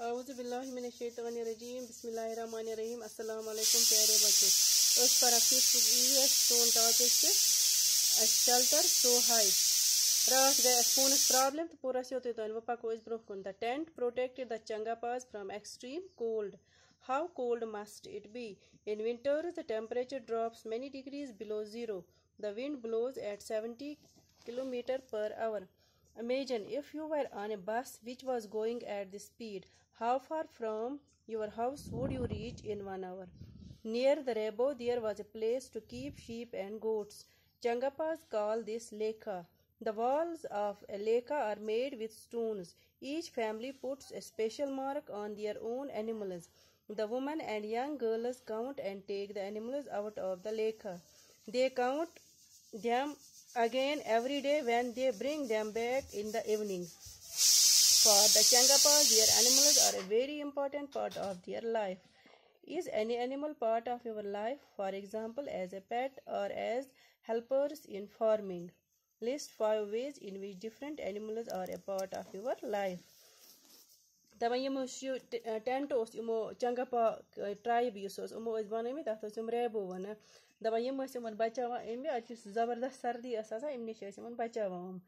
अवज़बिल्लाशैतरजीम बसमीम अल्लाम प्यारे बच्चों उस पर सोन टाक शल्टर सो हाई रात गए फोन प्रॉब्लम तो पोर यो वो पको ब्रो कुन द टेंट प्रोटेक्ट द पास from extreme cold how cold must it be in winter, the temperature drops many degrees below zero the wind blows at seventy kilometre per hour Imagine if you were on a bus which was going at this speed. How far from your house would you reach in one hour? Near the Rebo there was a place to keep sheep and goats. Changapas call this leka. The walls of a are made with stones. Each family puts a special mark on their own animals. The women and young girls count and take the animals out of the leka. They count them again every day when they bring them back in the evening. For the Changapas, their animals are a very important part of their life. Is any animal part of your life, for example, as a pet or as helpers in farming? List five ways in which different animals are a part of your life. دَپان یِم حظ چھِ tent اوس یِمو چَنٛگَپا ٹرٛایب یُس ٲس یِمو ٲسۍ بَنٲومٕتۍ تَتھ ٲسۍ یِم ریبو وَنان دَپان یِم ٲسۍ یِمَن بَچاوان اَمہِ اَتہِ یُس زَبردَست سردی ٲس آسان اَمہِ نِش ٲسۍ یِمَن بَچاوان یِم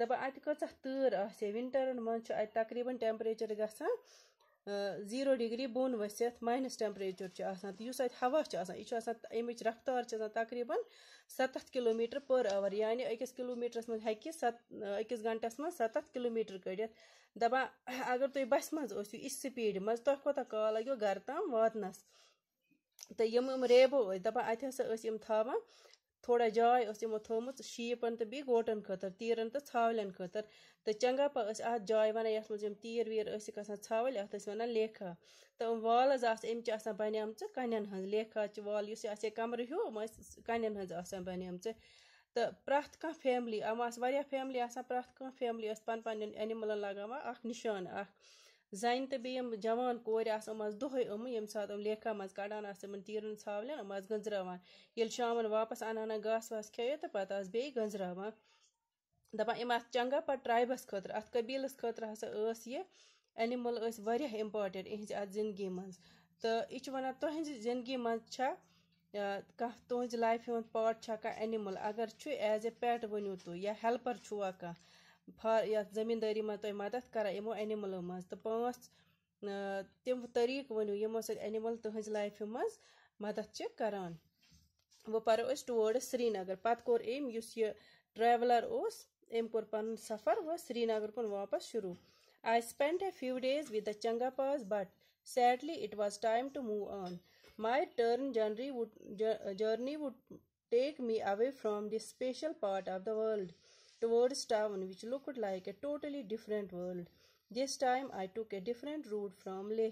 دَپان اَتہِ کۭژاہ تۭر آسہِ ہے وِنٹَرَن منٛز چھُ اَتہِ تقریٖباً ٹٮ۪مپریچَر گژھان زیٖرو ڈِگری بۄن ؤسِتھ ماینَس ٹٮ۪مپریچر چھُ آسان تہٕ یُس اَتہِ ہوا چھُ آسان یہِ چھُ آسان اَمِچ رفتار چھِ آسان تقریٖباً سَتَتھ کِلوٗ میٖٹر پٔر اَوَر یعنی أکِس کِلوٗ میٖٹرَس منٛز ہیٚکہِ سَتھ أکِس گَنٹَس منٛز سَتَتھ کِلوٗ میٖٹر کٔڑِتھ دَپان اگر تُہۍ بَسہِ منٛز ٲسِو یِژھ سِپیٖڈِ منٛز تۄہہِ کوتاہ کال لَگیو گَرٕ تام واتنَس تہٕ یِم یِم ریبو ٲسۍ دَپان اَتہِ ہَسا ٲسۍ یِم تھاوان تھوڑا جاے ٲس یِمو تھٲومٕژ شیٖپَن تہٕ بیٚیہِ گوٹَن خٲطرٕ تیٖرَن تہٕ ژھاوٕلٮ۪ن خٲطرٕ تہٕ چَنٛگاپا ٲسۍ اَتھ جایہِ وَنان یَتھ منٛز یِم تیٖر ویٖر ٲسِکھ آسان ژھاوٕلۍ اَتھ ٲسۍ وَنان لیکھا تہٕ یِم والٕز آسہٕ أمۍ چھِ آسان بَنیمژٕ کَنٮ۪ن ہٕنٛز لیکھاچہِ وال یُس یہِ آسہِ ہے کَمرٕ ہیوٗ یِم ٲسۍ کَنٮ۪ن ہٕنٛز آسان بَنیمژٕ تہٕ پرٛٮ۪تھ کانٛہہ فیملی یِم آسہٕ واریاہ فیملی آسان پرٛٮ۪تھ کانٛہہ فیملی ٲس پَنٕنۍ پَنٕنٮ۪ن اٮ۪نِمٕلَن لَگاوان اَکھ نِشان اَکھ زَنہِ تہٕ بیٚیہِ یِم جَوان کورِ آسہٕ یِم آسہٕ دۄہَے یِمہٕ ییٚمہِ ساتہٕ یِم لیکھا منٛز کَڑان آسہٕ یِمَن تیٖرَن ژھاولٮ۪ن یِم آسہٕ گٔنٛزراوان ییٚلہِ شامَن واپَس اَنان ہَنہ گاسہٕ واسہٕ کھیٚیو تہٕ پَتہٕ آسہٕ بیٚیہِ گٔنٛزراوان دَپان یِم آسہٕ چَنٛگا پَتہٕ ٹرٛایبَس خٲطرٕ اَتھ قبیٖلَس خٲطرٕ ہَسا ٲس یہِ اٮ۪نِمٕل ٲسۍ واریاہ اِمپاٹَنٛٹ یِہِنٛزِ اَتھ زِندگی منٛز تہٕ یہِ چھُ وَنان تُہٕنٛزِ زِندگی منٛز چھا کانٛہہ تُہٕنٛزِ لایفہِ ہُنٛد پاٹ چھا کانٛہہ اٮ۪نِمٕل اگر چھُ ایز اےٚ پیٹ ؤنِو تُہۍ یا ہٮ۪لپَر چھُوا کانٛہہ فار یَتھ زٔمیٖندٲری منٛز تۄہہِ مَدَتھ کَران یِمو اٮ۪نِمٕلو منٛز تہٕ پانٛژھ تِم طٔریٖقہٕ ؤنِو یِمو سۭتۍ اٮ۪نِمٕل تٕہٕنٛزِ لایفہِ منٛز مَدَتھ چھِ کَران وۄنۍ پَرو أسۍ ٹُوٲڈٕس سرینگر پَتہٕ کوٚر أمۍ یُس یہِ ٹرٛیولَر اوس أمۍ کوٚر پَنُن سفر وۄنۍ سرینگر کُن واپَس شروٗع I spend a few days with the Changpas but sadly it was time to move on my return جَنری would journey would take me away from the special part of the world towards town which looked like a totally different world. This time I took a different route from Leh.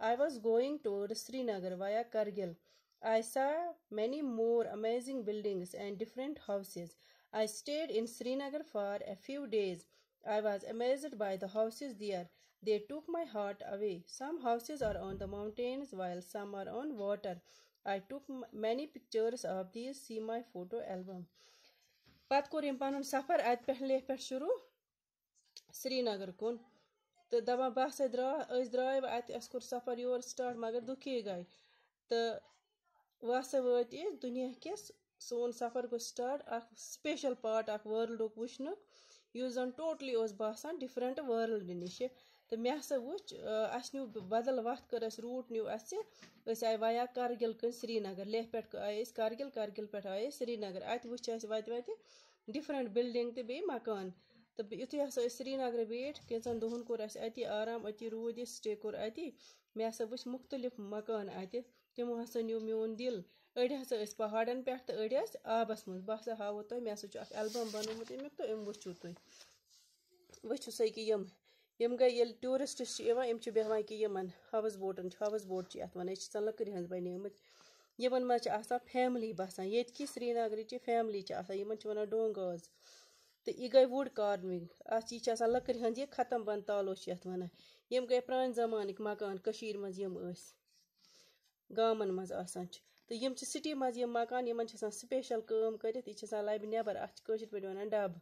I was going towards Srinagar via Kargil. I saw many more amazing buildings and different houses. I stayed in Srinagar for a few days. I was amazed by the houses there. They took my heart away. Some houses are on the mountains while some are on water. I took many pictures of these. See my photo album. पोर इम पन सफर अत पे पे शुरू सरीनगर कुन तो दपा बह स द्रा द्राय अत सफर योर स्टार्ट मगर दुखी गए तो वह स दुनिया किस सोन सफर गो स्टार्ट स्पेशल पार्ट अ वर्ल्ड वुच्न उस जन टोटली बसान डिफरेंट वर्ल्ड नश تہٕ مےٚ ہسا وٕچھ اَسہِ نیوٗ بدل وَتھ کٔر اَسہِ روٗٹ نیوٗ اَسہِ أسۍ آے وایا کرگِل کِنۍ سرینگر لیہہ پٮ۪ٹھ آے أسۍ کرگِل کرگِل پٮ۪ٹھ آے أسۍ سرینگر اَتہِ وٕچھ اَسہِ وَتہِ وَتہِ ڈِفرَنٛٹ بِلڈِنٛگ تہٕ بیٚیہِ مکان تہٕ یُتھُے ہسا أسۍ سرینگرٕ بیٖٹھۍ کینٛژھن دۄہَن کوٚر اَسہِ اَتی آرام أتی روٗدۍ أسۍ سِٹے کوٚر اَتی مےٚ ہسا وٕچھ مُختلِف مکان اَتہِ تِمو ہسا نیوٗ میون دِل أڑۍ ہسا ٲسۍ پہاڑَن پٮ۪ٹھ تہٕ أڑۍ ٲسۍ آبَس منٛز بہٕ ہسا ہاوو تۄہہِ مےٚ ہسا چھُ اَکھ اٮ۪لبَم بَنومُت اَمیُک تہٕ أمۍ وٕچھِو تُہۍ وٕچھِو سا یہِ کہِ یِم यम गई ये टूरिस्ट बेहान कि हाउस बोटन हाउस बोट अत वन यह लकड़ हज बन यमन मज फैमली बसान ये कि श्रीनगर फैमिली यमन वन डोंगाज तो यह गई वुड कार्विंग अच्छा लकड़ हज ये खत्म बंद तालो अत वन यम गए प्रान जमान मकान कशीर मज यम गामन मज तो यम सिटी मज मकान यमन स्पेशल कम कर यह नबर अत पे वन डब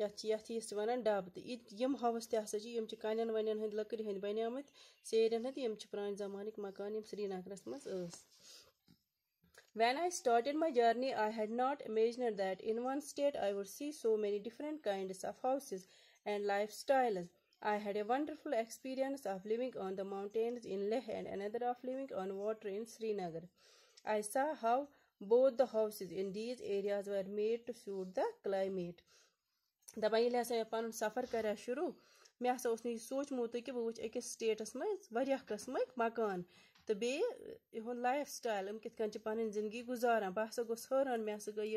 یَتھ چھِ یَتھ حِصہٕ وَنان ڈَبہٕ تہٕ یہِ یِم ہاوُس تہِ ہَسا چھِ یِم چھِ کَنٮ۪ن وَنٮ۪ن ہٕنٛدۍ لٔکرِ ہٕنٛدۍ بَنیٛامٕتۍ سیرٮ۪ن ہٕنٛدۍ یِم چھِ پرٛانہِ زَمانٕکۍ مکان یِم سرینَگرَس منٛز ٲسۍ وٮ۪ن I started my journey I had not imagined that in one state I would see so many different kinds of houses and lifestyles I had a wonderful experience of living on the mountains in Leh and another of living on water in Srinagar I saw how both the houses in these areas were made to suit the climate दपा ये हसा पुन सफर कर शुरू मे हसा यह सोचमुत कि बह वो स्टेटस मज कस्मक मकान तो बेहद लाइफ स्टाइल यम कित पे जिंदगी गुजारान बह हसा हरान मे हसा गई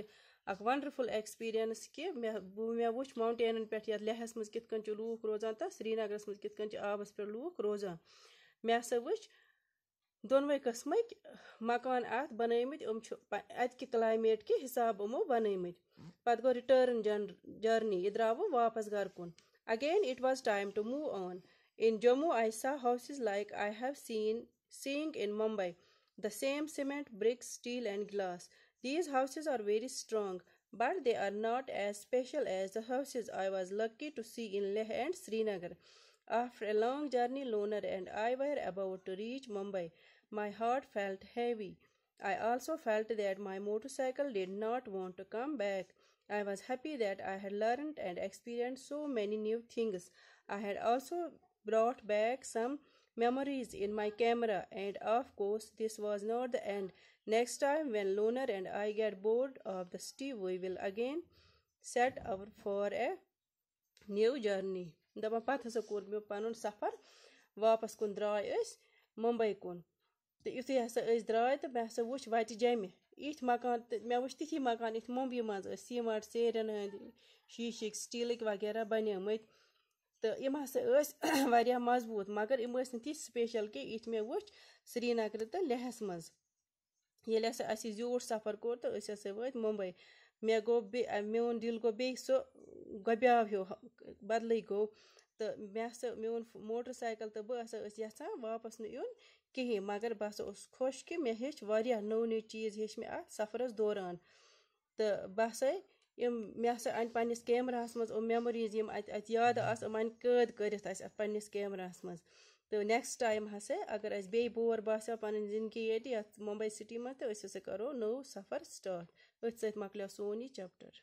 अख वंडरफुल एक्सपीरियंस कि मे मे वो माउंटेनन पे ये लेहस मज कित रोजान तो श्रीनगर मज कित आबस पे लूख रोजान मे हसा वो दोनवे कस्मक मकान अत बनमत अतकि क्लाइमेट हिसाब यमो बनमत पत गो रिटर्न जर्नी यह द्राव वापस घर कुन again it was time to move on in Jammu I saw houses like I have seen seen in Mumbai the same cement bricks steel and glass these house are very strong but they are not as special as the houses I was lucky to see in Leh and Srinagar. After a long journey, Loner and I were about to reach Mumbai. My heart felt heavy. I also felt that my motorcycle did not want to come back. I was happy that I had learned and experienced so many new things. I had also brought back some memories in my camera, and of course, this was not the end. Next time, when Lunar and I get bored of the city, we will again set out for a new journey. دَپان پَتہٕ ہَسا کوٚر مےٚ پَنُن سفر واپَس تہٕ یُتھُے ہسا أسۍ درٛاے تہٕ مےٚ ہسا وٕچھ وَتہِ جیٚمہِ یِتھۍ مکان تہٕ مےٚ وٕچھ تِتھی مکان یِتھ ممبیہِ منٛز ٲسۍ سیٖمَٹ سیرٮ۪ن ہٕنٛدۍ شیٖشِکۍ سِٹیٖلٕکۍ وغیرہ بَنیمٕتۍ تہٕ یِم ہسا ٲسۍ واریاہ مضبوٗط مگر یِم ٲسۍ نہٕ تِتھۍ سٕپیشَل کینٛہہ یِتھ مےٚ وٕچھ سرینگرٕ تہٕ لیہَس منٛز ییٚلہِ ہسا اَسہِ یہِ زیوٗٹھ سفر کوٚر تہٕ أسۍ ہسا وٲتۍ ممبے مےٚ گوٚو بیٚیہِ میون دِل گوٚو بیٚیہِ سُہ گۄبیٛاو ہیوٗ بَدلٕے گوٚو تہٕ مےٚ ہسا میون موٹَر سایکَل تہٕ بہٕ ہسا ٲسۍ یَژھان واپَس نہٕ یُن کِہیٖنۍ مگر بہٕ ہسا اوسُس خۄش کہِ مےٚ ہیٚچھ واریاہ نٔو نٔو چیٖز ہیٚچھ مےٚ اَتھ سفرَس دوران تہٕ بہٕ ہسا یِم مےٚ ہسا اَنہِ پَنٕنِس کیمراہَس منٛز یِم میموریٖز یِم اَتہِ اَتہِ یاد آسہٕ یِم اَنہِ قٲد کٔرِتھ اَسہِ اَتھ پَنٕنِس کیمراہَس منٛز تہٕ نیکٕسٹ ٹایم ہسا اگر اَسہِ بیٚیہِ بور باسیٛو پَنٕنۍ زِندگی ییٚتہِ یَتھ مُمبے سِٹی منٛز تہٕ أسۍ ہسا کَرو نوٚو سفر سٹاٹ أتھۍ سۭتۍ مۄکلیو سون یہِ چَپٹَر